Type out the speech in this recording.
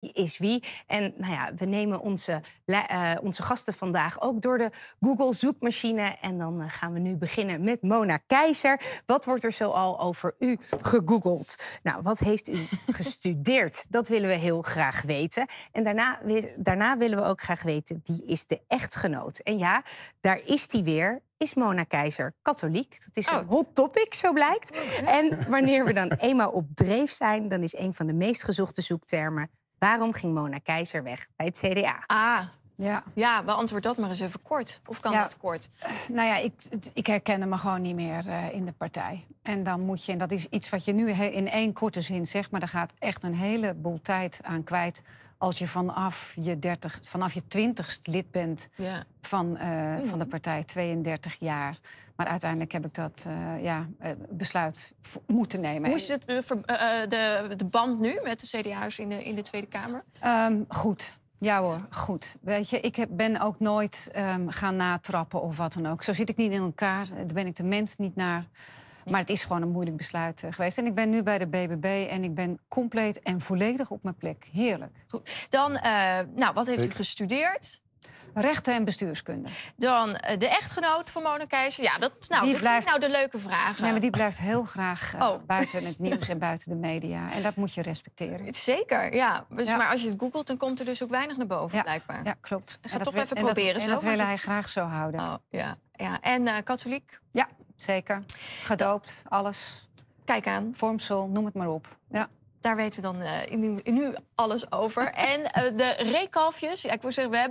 is wie? En nou ja, we nemen onze, eh, onze gasten vandaag ook door de Google-zoekmachine. En dan eh, gaan we nu beginnen met Mona Keizer. Wat wordt er zoal over u gegoogeld? Nou, wat heeft u gestudeerd? Dat willen we heel graag weten. En daarna, daarna willen we ook graag weten wie is de echtgenoot? En ja, daar is die weer is Mona Keizer katholiek? Dat is een oh. hot topic, zo blijkt. Oh, en wanneer we dan eenmaal op dreef zijn, dan is een van de meest gezochte zoektermen Waarom ging Mona Keizer weg bij het CDA? Ah, ja. ja, beantwoord dat maar eens even kort. Of kan dat kort? Nou ja, ik, ik herkende me gewoon niet meer eh, in de partij. En dan moet je, en dat is iets wat je nu in één korte zin zegt, maar daar gaat echt een heleboel tijd aan kwijt als je vanaf je, 30, vanaf je 20 lid bent ja. van, eh, hmm. van de partij, 32 jaar. Maar uiteindelijk heb ik dat eh, ja, eh, besluit moeten nemen. Hoe is het, de, de band nu met de CDA's in de, in de Tweede Kamer? Ehm, goed. Ja hoor, goed. Weet je, ik ben ook nooit ehm, gaan natrappen of wat dan ook. Zo zit ik niet in elkaar. Daar ben ik de mens niet naar. Maar het is gewoon een moeilijk besluit eh, geweest. En ik ben nu bij de BBB en ik ben compleet en volledig op mijn plek. Heerlijk. Goed. Dan, eh, nou, wat heeft u gestudeerd? Rechten en bestuurskunde. Dan eh, de echtgenoot van Mona Ja, dat, nou, die blijft, nou de leuke vragen. Nee, maar die blijft heel graag oh. buiten het nieuws en buiten de media. En dat moet je respecteren. Zeker, dus ja. Maar als je het googelt, dan komt er dus ook weinig naar boven, blijkbaar. Ja, klopt. Ga toch even proberen. En dat, willen hij graag zo houden. Oh, ja. Ja. En katholiek? Ja, Zeker. Gedoopt, alles. Kijk aan. Vormsel, noem het maar op. Ja. Daar weten we dan eh, nu, nu alles over. en eh, de reekalfjes, ja, ik wil zeggen, we hebben.